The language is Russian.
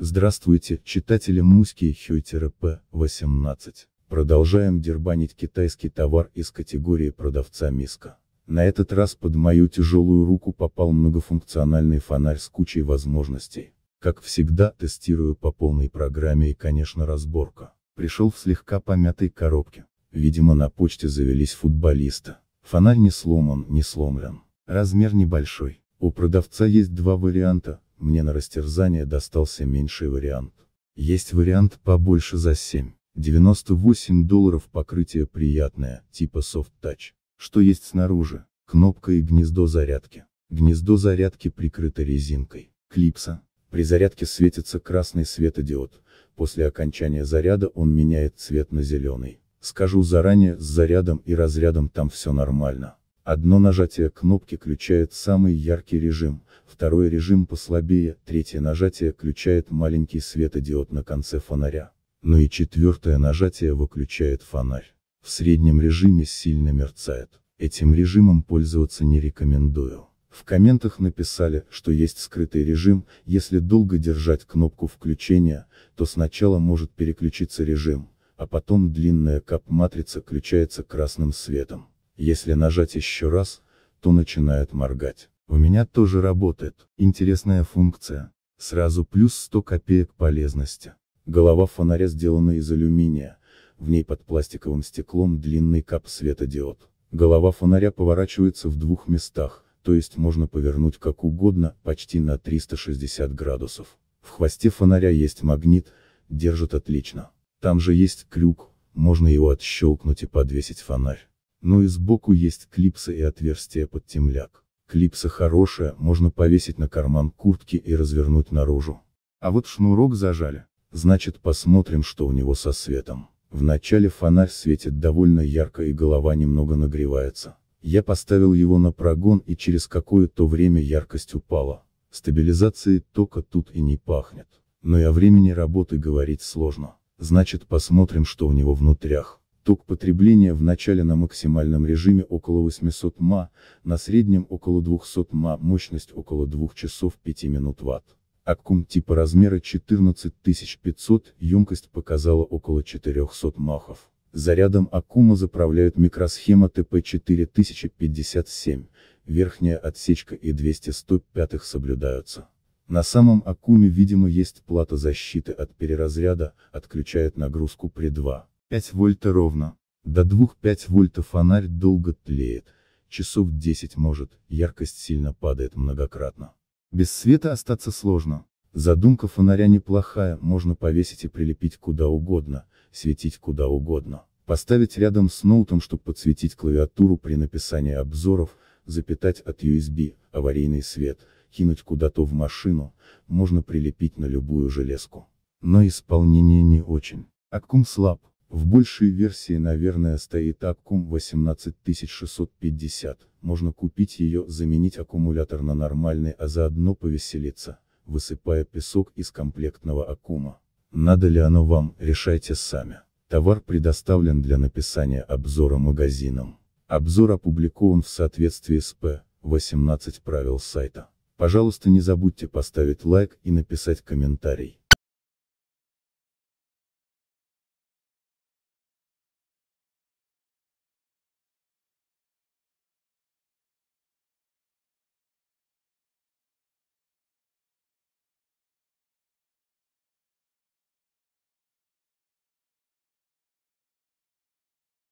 Здравствуйте, читатели Муськи и Хьюйтера П. 18. Продолжаем дербанить китайский товар из категории продавца миска. На этот раз под мою тяжелую руку попал многофункциональный фонарь с кучей возможностей. Как всегда, тестирую по полной программе и конечно разборка. Пришел в слегка помятой коробке. Видимо на почте завелись футболисты. Фонарь не сломан, не сломлен. Размер небольшой. У продавца есть два варианта, мне на растерзание достался меньший вариант. Есть вариант побольше за 7. 98 долларов покрытие приятное, типа Soft Touch. Что есть снаружи? Кнопка и гнездо зарядки. Гнездо зарядки прикрыто резинкой. Клипса. При зарядке светится красный светодиод. После окончания заряда он меняет цвет на зеленый. Скажу заранее, с зарядом и разрядом там все нормально. Одно нажатие кнопки включает самый яркий режим, второй режим послабее, третье нажатие включает маленький светодиод на конце фонаря. Ну и четвертое нажатие выключает фонарь. В среднем режиме сильно мерцает. Этим режимом пользоваться не рекомендую. В комментах написали, что есть скрытый режим, если долго держать кнопку включения, то сначала может переключиться режим, а потом длинная кап-матрица включается красным светом. Если нажать еще раз, то начинает моргать. У меня тоже работает. Интересная функция. Сразу плюс 100 копеек полезности. Голова фонаря сделана из алюминия, в ней под пластиковым стеклом длинный кап светодиод. Голова фонаря поворачивается в двух местах, то есть можно повернуть как угодно, почти на 360 градусов. В хвосте фонаря есть магнит, держит отлично. Там же есть крюк, можно его отщелкнуть и подвесить фонарь но ну и сбоку есть клипсы и отверстия под темляк. Клипса хорошая, можно повесить на карман куртки и развернуть наружу. А вот шнурок зажали, значит посмотрим, что у него со светом. Вначале фонарь светит довольно ярко и голова немного нагревается. Я поставил его на прогон и через какое-то время яркость упала. Стабилизации тока тут и не пахнет. Но и о времени работы говорить сложно. Значит посмотрим, что у него внутрях. Ток потребления в начале на максимальном режиме около 800 ма, на среднем около 200 ма, мощность около 2 часов 5 минут Вт. Аккум типа размера 14500, емкость показала около 400 махов. Зарядом аккума заправляют микросхема ТП-4057, верхняя отсечка и 205 соблюдаются. На самом аккуме видимо есть плата защиты от переразряда, отключает нагрузку при 2. 5 вольта ровно. До 2-5 вольта фонарь долго тлеет, часов 10 может, яркость сильно падает многократно. Без света остаться сложно. Задумка фонаря неплохая, можно повесить и прилепить куда угодно, светить куда угодно. Поставить рядом с ноутом, чтобы подсветить клавиатуру при написании обзоров, запитать от USB, аварийный свет, кинуть куда-то в машину, можно прилепить на любую железку. Но исполнение не очень. Аккум слаб. В большей версии наверное стоит Аккум 18650, можно купить ее, заменить аккумулятор на нормальный, а заодно повеселиться, высыпая песок из комплектного Аккума. Надо ли оно вам, решайте сами. Товар предоставлен для написания обзора магазином. Обзор опубликован в соответствии с П. 18 правил сайта. Пожалуйста не забудьте поставить лайк и написать комментарий.